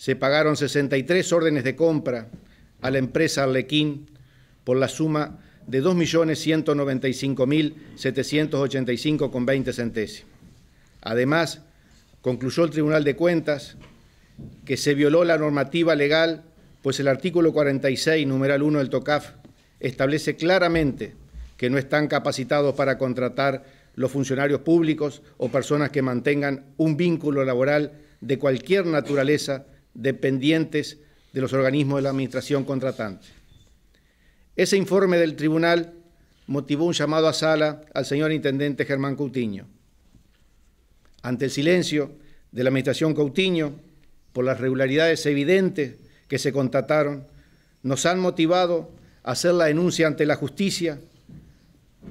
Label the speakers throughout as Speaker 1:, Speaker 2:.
Speaker 1: se pagaron 63 órdenes de compra a la empresa Arlequín por la suma de 2.195.785,20 centésimos. Además, concluyó el Tribunal de Cuentas que se violó la normativa legal, pues el artículo 46, numeral 1 del TOCAF, establece claramente que no están capacitados para contratar los funcionarios públicos o personas que mantengan un vínculo laboral de cualquier naturaleza dependientes de los organismos de la administración contratante. Ese informe del tribunal motivó un llamado a sala al señor intendente Germán Coutinho. Ante el silencio de la administración Coutinho, por las regularidades evidentes que se contrataron, nos han motivado a hacer la denuncia ante la justicia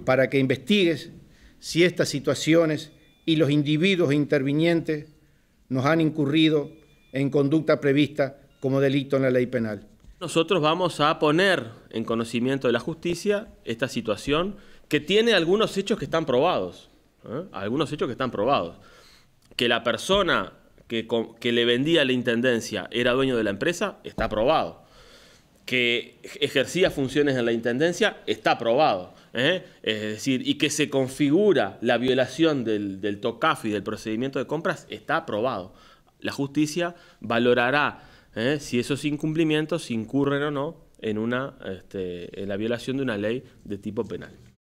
Speaker 1: para que investigues si estas situaciones y los individuos intervinientes nos han incurrido en conducta prevista como delito en la ley penal.
Speaker 2: Nosotros vamos a poner en conocimiento de la justicia esta situación que tiene algunos hechos que están probados, ¿eh? algunos hechos que están probados. Que la persona que, le vendía la Intendencia era dueño de la empresa, está probado que ejercía funciones en la Intendencia está probado, ¿eh? Es decir, y que se configura la violación del, del y del procedimiento de compras, está probado. La justicia valorará ¿eh? si esos incumplimientos incurren o no en, una, este, en la violación de una ley de tipo penal.